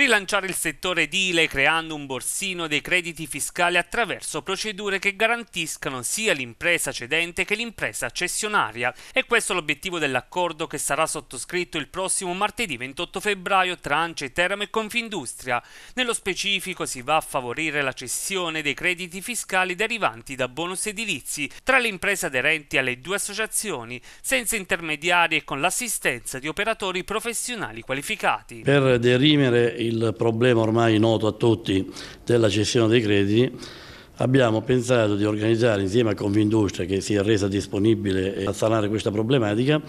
rilanciare il settore edile creando un borsino dei crediti fiscali attraverso procedure che garantiscano sia l'impresa cedente che l'impresa cessionaria. E questo è l'obiettivo dell'accordo che sarà sottoscritto il prossimo martedì 28 febbraio tra Ance Teramo e Confindustria. Nello specifico si va a favorire la cessione dei crediti fiscali derivanti da bonus edilizi tra le imprese aderenti alle due associazioni, senza intermediari e con l'assistenza di operatori professionali qualificati. Per derimere il il problema ormai noto a tutti della cessione dei crediti, abbiamo pensato di organizzare insieme a Convindustria, che si è resa disponibile a sanare questa problematica,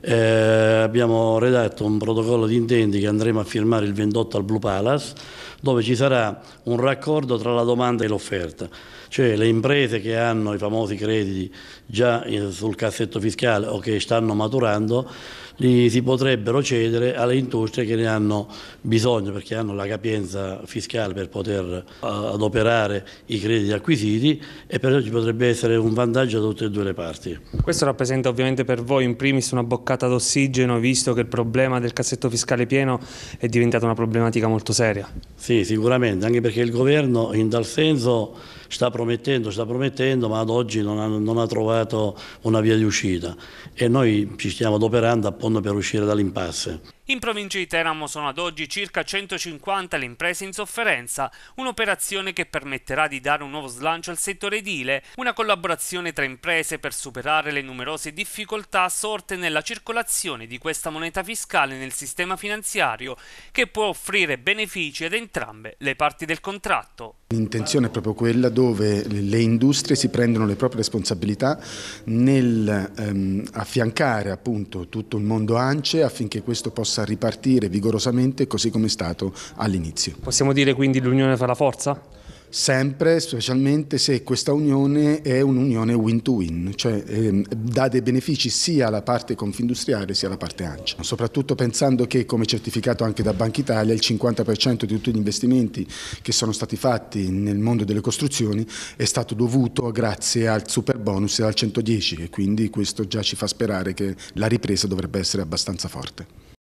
eh, abbiamo redatto un protocollo di intenti che andremo a firmare il 28 al Blue Palace dove ci sarà un raccordo tra la domanda e l'offerta, cioè le imprese che hanno i famosi crediti già eh, sul cassetto fiscale o che stanno maturando li si potrebbero cedere alle industrie che ne hanno bisogno perché hanno la capienza fiscale per poter eh, adoperare i crediti acquisiti e perciò ci potrebbe essere un vantaggio da tutte e due le parti. Questo rappresenta ovviamente per voi in primis una boccata d'ossigeno visto che il problema del cassetto fiscale pieno è diventata una problematica molto seria. Sì, sicuramente, anche perché il governo in tal senso sta promettendo, sta promettendo, ma ad oggi non ha, non ha trovato una via di uscita e noi ci stiamo adoperando appunto per uscire dall'impasse. In provincia di Teramo sono ad oggi circa 150 le imprese in sofferenza, un'operazione che permetterà di dare un nuovo slancio al settore edile, una collaborazione tra imprese per superare le numerose difficoltà sorte nella circolazione di questa moneta fiscale nel sistema finanziario, che può offrire benefici ad entrambe le parti del contratto. L'intenzione è proprio quella dove le industrie si prendono le proprie responsabilità nel ehm, affiancare appunto tutto il mondo ANCE affinché questo possa ripartire vigorosamente così come è stato all'inizio. Possiamo dire quindi l'unione fa la forza? sempre, specialmente se questa unione è un'unione win-to-win, cioè eh, dà dei benefici sia alla parte confindustriale sia alla parte ANCI. Soprattutto pensando che, come certificato anche da Banca Italia, il 50% di tutti gli investimenti che sono stati fatti nel mondo delle costruzioni è stato dovuto grazie al super bonus e al 110, e quindi questo già ci fa sperare che la ripresa dovrebbe essere abbastanza forte.